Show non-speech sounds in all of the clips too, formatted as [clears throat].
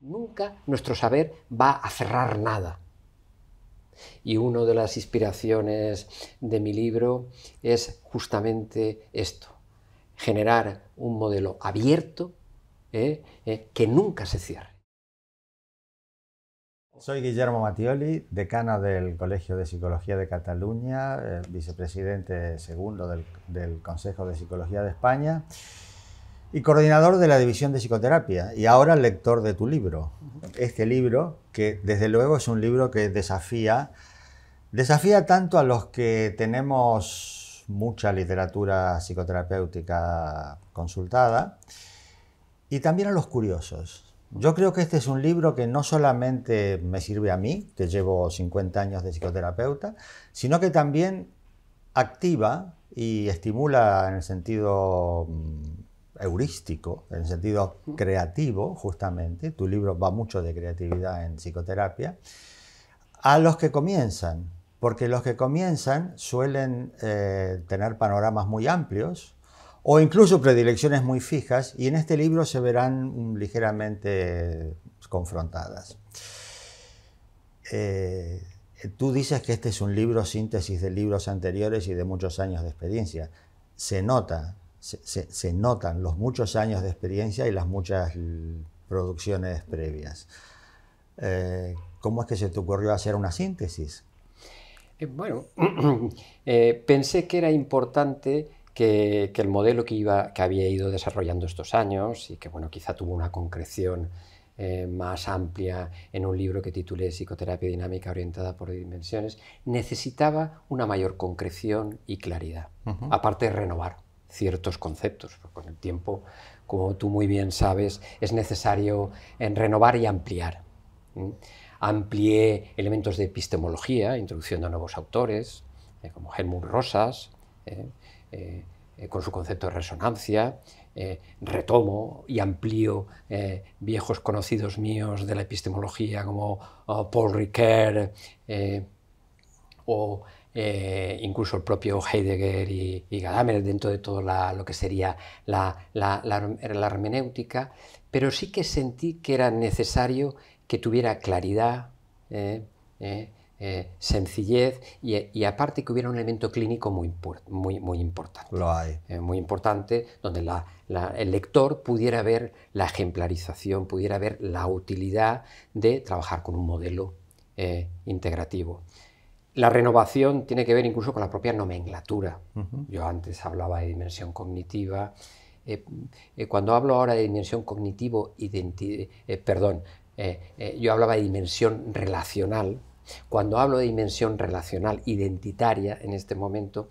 Nunca nuestro saber va a cerrar nada. Y una de las inspiraciones de mi libro es justamente esto, generar un modelo abierto ¿eh? ¿Eh? que nunca se cierre. Soy Guillermo Mattioli, decano del Colegio de Psicología de Cataluña, eh, vicepresidente segundo del Consejo de Psicología de España y coordinador de la División de Psicoterapia y ahora lector de tu libro. Este libro, que desde luego es un libro que desafía, desafía tanto a los que tenemos mucha literatura psicoterapéutica consultada y también a los curiosos. Yo creo que este es un libro que no solamente me sirve a mí, que llevo 50 años de psicoterapeuta, sino que también activa y estimula en el sentido mm, heurístico, en el sentido creativo, justamente, tu libro va mucho de creatividad en psicoterapia, a los que comienzan, porque los que comienzan suelen eh, tener panoramas muy amplios o incluso predilecciones muy fijas y en este libro se verán ligeramente confrontadas. Eh, tú dices que este es un libro síntesis de libros anteriores y de muchos años de experiencia. Se nota, se, notan los muchos años de experiencia y las muchas producciones previas. Eh, ¿Cómo es que se te ocurrió hacer una síntesis? Eh, bueno, [clears throat] eh, pensé que era importante que, el modelo que, iba, que, había ido desarrollando estos años y que bueno, quizá tuvo una concreción más amplia en un libro que titulé Psicoterapia Dinámica Orientada por Dimensiones, necesitaba una mayor concreción y claridad, aparte de renovar ciertos conceptos. Con el tiempo, como tú muy bien sabes, es necesario eh, renovar y ampliar. Amplié elementos de epistemología, introduciendo nuevos autores, eh, como Helmut Rosas, eh, con su concepto de resonancia, retomo y amplío viejos conocidos míos de la epistemología, como oh, Paul Ricoeur o eh, incluso el propio Heidegger y, y Gadamer dentro de todo lo que sería la, hermenéutica, pero sí que sentí que era necesario que tuviera claridad, eh, eh, sencillez y, aparte que hubiera un elemento clínico muy, importante. Lo hay. muy importante, donde el lector pudiera ver la ejemplarización, pudiera ver la utilidad de trabajar con un modelo integrativo. La renovación tiene que ver incluso con la propia nomenclatura. Yo antes hablaba de dimensión cognitiva. Eh, eh, cuando hablo ahora de dimensión cognitivo, eh, perdón, yo hablaba de dimensión relacional. Cuando hablo de dimensión relacional identitaria en este momento,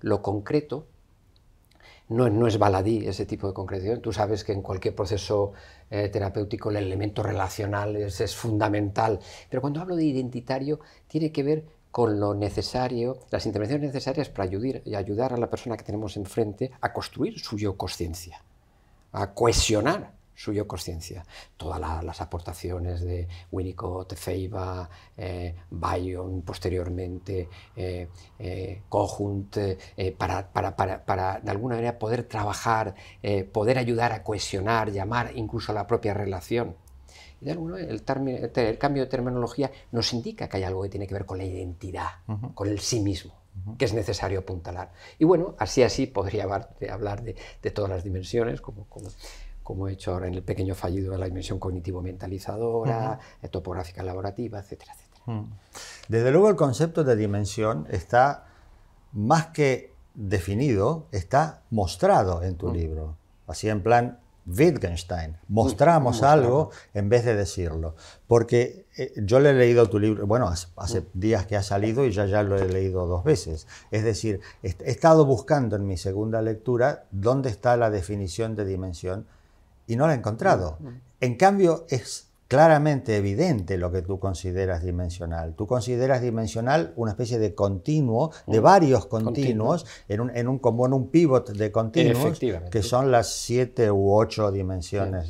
lo concreto no, es baladí ese tipo de concreción. Tú sabes que en cualquier proceso terapéutico el elemento relacional es, fundamental. Pero cuando hablo de identitario, tiene que ver con lo necesario, las intervenciones necesarias para ayudar, ayudar a la persona que tenemos enfrente a construir su yo conciencia, a cohesionar su yo conciencia. Todas las aportaciones de Winnicott, Feiba, eh, Bayon, posteriormente, eh, eh, eh para, para, de alguna manera poder trabajar, poder ayudar a cohesionar, llamar incluso a la propia relación. Y de alguno, el, el, cambio de terminología nos indica que hay algo que tiene que ver con la identidad, con el sí mismo, que es necesario apuntalar. Y bueno, así así podría hablar de, hablar de, todas las dimensiones, como, he hecho ahora en el pequeño fallido de la dimensión cognitivo-mentalizadora, eh, topográfica elaborativa, etcétera, etcétera. Mm. Desde luego el concepto de dimensión está más que definido, está mostrado en tu mm. libro, así en plan Wittgenstein. Mostramos algo en vez de decirlo. Porque eh, yo le he leído tu libro, bueno, hace, mm. días que ha salido y ya, ya lo he leído dos veces. Es decir, he estado buscando en mi segunda lectura dónde está la definición de dimensión y no la he encontrado. Mm, mm. En cambio, es claramente evidente lo que tú consideras dimensional. Tú consideras dimensional una especie de continuo, de mm. varios continuos, en un, un, como en un pivot de continuos, que son las siete u ocho dimensiones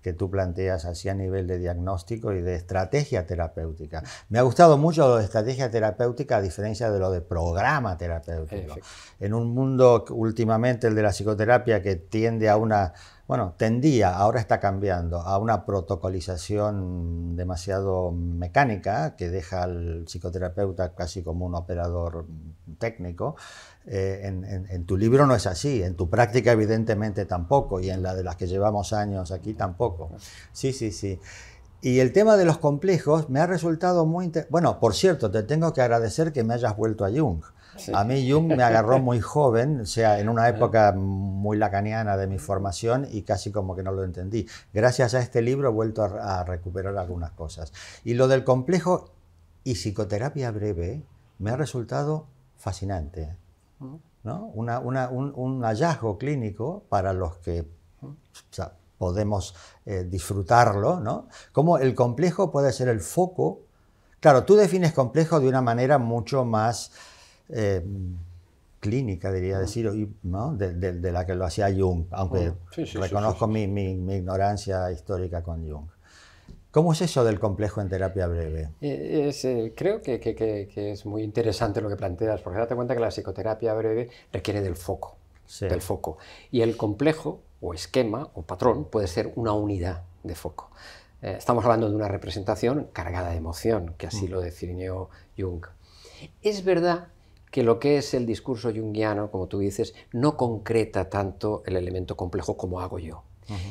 que tú planteas así a nivel de diagnóstico y de estrategia terapéutica. Me ha gustado mucho lo de estrategia terapéutica a diferencia de lo de programa terapéutico. En un mundo últimamente, el de la psicoterapia, que tiende a una bueno, tendía, ahora está cambiando, a una protocolización demasiado mecánica que deja al psicoterapeuta casi como un operador técnico. Eh, en, tu libro no es así, en tu práctica evidentemente tampoco y en la de las que llevamos años aquí tampoco. Sí, sí, sí. Y el tema de los complejos me ha resultado muy... Bueno, por cierto, te tengo que agradecer que me hayas vuelto a Jung. A mí Jung me agarró muy joven, o sea, en una época muy lacaniana de mi formación y casi como que no lo entendí. Gracias a este libro he vuelto a, recuperar algunas cosas. Y lo del complejo y psicoterapia breve me ha resultado fascinante. ¿no? un, hallazgo clínico para los que podemos eh, disfrutarlo, ¿no? Como el complejo puede ser el foco. Claro, tú defines complejo de una manera mucho más eh, clínica, diría decir, de, la que lo hacía Jung, aunque reconozco mi, ignorancia histórica con Jung. ¿Cómo es eso del complejo en terapia breve? Eh, eh, creo que, es muy interesante lo que planteas, porque date cuenta que la psicoterapia breve requiere del foco, del foco. Y el complejo, o esquema, o patrón, puede ser una unidad de foco. estamos hablando de una representación cargada de emoción, que así mm. lo definió Jung. Es verdad que lo que es el discurso junguiano, como tú dices, no concreta tanto el elemento complejo como hago yo.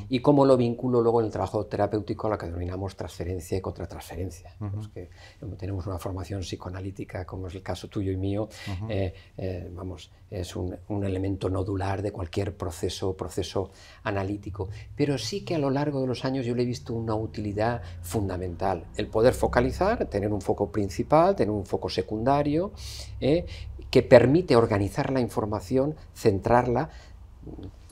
Y cómo lo vinculo luego en el trabajo terapéutico a lo que denominamos transferencia y contratransferencia. Pues que tenemos una formación psicoanalítica, como es el caso tuyo y mío, eh, eh, vamos, es un, elemento nodular de cualquier proceso, proceso analítico. Pero sí que a lo largo de los años yo le he visto una utilidad fundamental. El poder focalizar, tener un foco principal, tener un foco secundario, eh, que permite organizar la información, centrarla,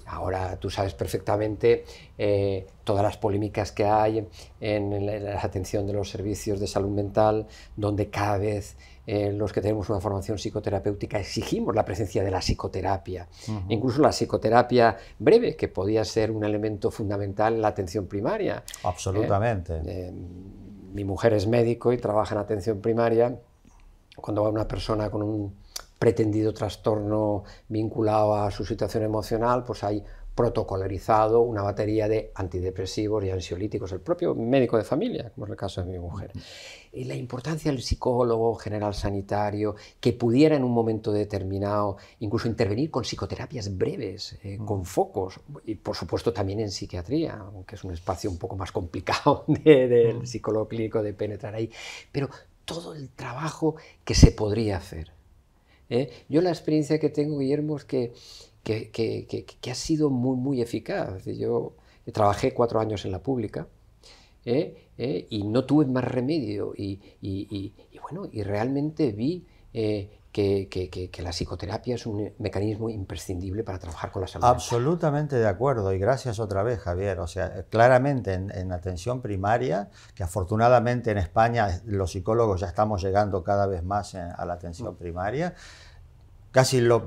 Ahora tú sabes perfectamente eh, todas las polémicas que hay en la, atención de los servicios de salud mental, donde cada vez eh, los que tenemos una formación psicoterapéutica exigimos la presencia de la psicoterapia. Incluso la psicoterapia breve, que podía ser un elemento fundamental en la atención primaria. Absolutamente. Eh, mi mujer es médico y trabaja en atención primaria. Cuando va una persona con un pretendido trastorno vinculado a su situación emocional, pues hay protocolarizado una batería de antidepresivos y ansiolíticos, el propio médico de familia, como es el caso de mi mujer. Y la importancia del psicólogo general sanitario, que pudiera en un momento determinado incluso intervenir con psicoterapias breves, eh, mm. con focos, y por supuesto también en psiquiatría, aunque es un espacio un poco más complicado [laughs] del mm. psicólogo clínico de penetrar ahí, pero todo el trabajo que se podría hacer. ¿eh? Yo la experiencia que tengo, Guillermo, es que, que, ha sido muy, muy eficaz. Yo trabajé cuatro años en la pública. ¿eh? ¿Eh? Y no tuve más remedio y, bueno, y realmente vi que, la psicoterapia es un mecanismo imprescindible para trabajar con la salud. Absolutamente de acuerdo y gracias otra vez Javier. O sea, claramente en, en, atención primaria, que afortunadamente en España los psicólogos ya estamos llegando cada vez más eh, a la atención mm. primaria, Casi lo,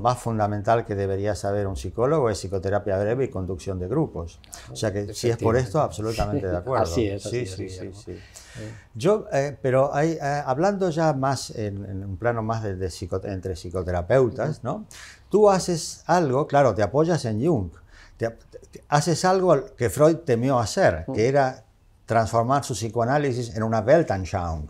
más fundamental que debería saber un psicólogo es psicoterapia breve y conducción de grupos. o sea que si es por esto, absolutamente de [laughs] acuerdo. sí, sí, sí, eh. sí, Yo, eh, pero eh, hablando ya más en, un plano más de, entre psicoterapeutas, ¿no? Tú haces algo, claro, te apoyas en Jung, haces algo que Freud temió hacer, que era transformar su psicoanálisis en una Weltanschauung,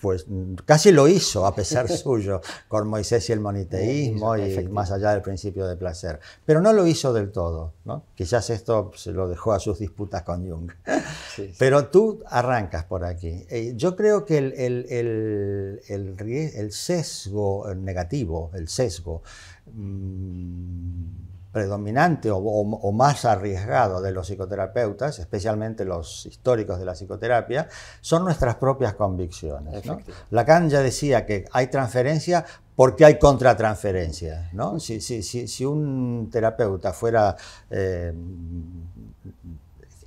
pues casi lo hizo a pesar [laughs] suyo con Moisés y el moniteísmo y más allá del principio de placer. Pero no lo hizo del todo, ¿no? Quizás esto se lo dejó a sus disputas con Jung. Pero tú arrancas por aquí. Eh, yo creo que el, el, sesgo negativo, el sesgo... Mm, predominante o, más arriesgado de los psicoterapeutas, especialmente los históricos de la psicoterapia, son nuestras propias convicciones. Lacan ya decía que hay transferencia porque hay contratransferencia. Si, un terapeuta fuera... Eh,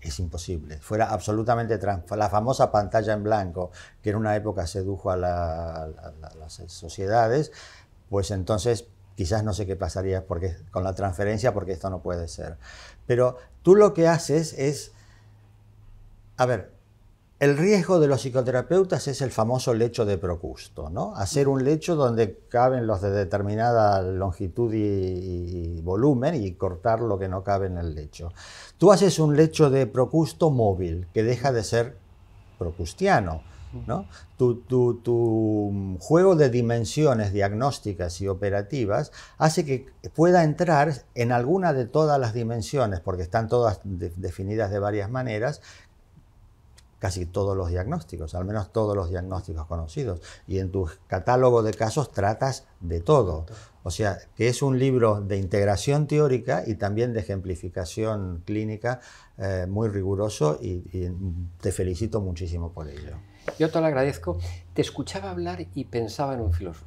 es imposible. Fuera absolutamente la famosa pantalla en blanco que en una época sedujo a las sociedades, pues entonces quizás no sé qué pasaría porque, con la transferencia porque esto no puede ser. Pero tú lo que haces es, a ver, el riesgo de los psicoterapeutas es el famoso lecho de Procusto, ¿no? Hacer un lecho donde caben los de determinada longitud y, y, volumen y cortar lo que no cabe en el lecho. Tú haces un lecho de Procusto móvil, que deja de ser procustiano. Tu, tu, juego de dimensiones diagnósticas y operativas hace que pueda entrar en alguna de todas las dimensiones, porque están todas definidas de varias maneras, casi todos los diagnósticos, al menos todos los diagnósticos conocidos. Y en tu catálogo de casos tratas de todo. O sea, que es un libro de integración teórica y también de ejemplificación clínica eh, muy riguroso y, te felicito muchísimo por ello. Yo te lo agradezco. Te escuchaba hablar y pensaba en un filósofo.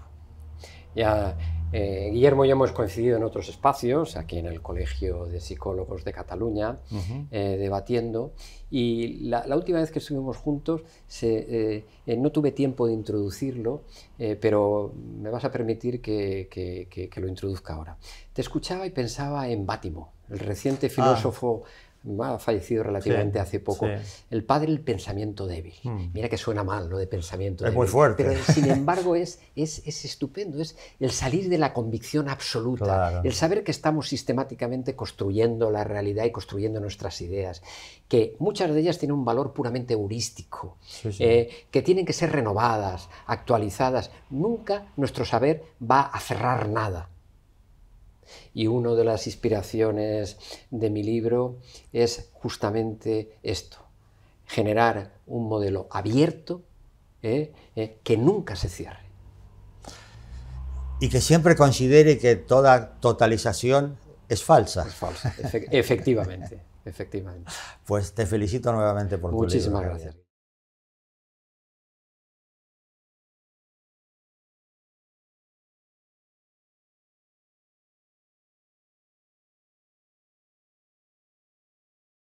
Ya eh, Guillermo Guillermo, yo hemos coincidido en otros espacios, aquí en el Colegio de Psicólogos de Cataluña, eh, debatiendo, y la, última vez que estuvimos juntos eh, no tuve tiempo de introducirlo, pero me vas a permitir que, lo introduzca ahora. Te escuchaba y pensaba en Bátimo, el reciente ah. filósofo ha fallecido relativamente hace poco, el padre el pensamiento débil. Mm. Mira que suena mal lo de pensamiento es muy fuerte. Pero [laughs] sin embargo es, es, es, estupendo, es el salir de la convicción absoluta, el saber que estamos sistemáticamente construyendo la realidad y construyendo nuestras ideas, que muchas de ellas tienen un valor puramente heurístico, eh, que tienen que ser renovadas, actualizadas. Nunca nuestro saber va a cerrar nada y una de las inspiraciones de mi libro es justamente esto, generar un modelo abierto ¿eh? ¿Eh? que nunca se cierre. Y que siempre considere que toda totalización es falsa. Es falsa, efectivamente, efectivamente. Pues te felicito nuevamente por tu Muchísimas gracias.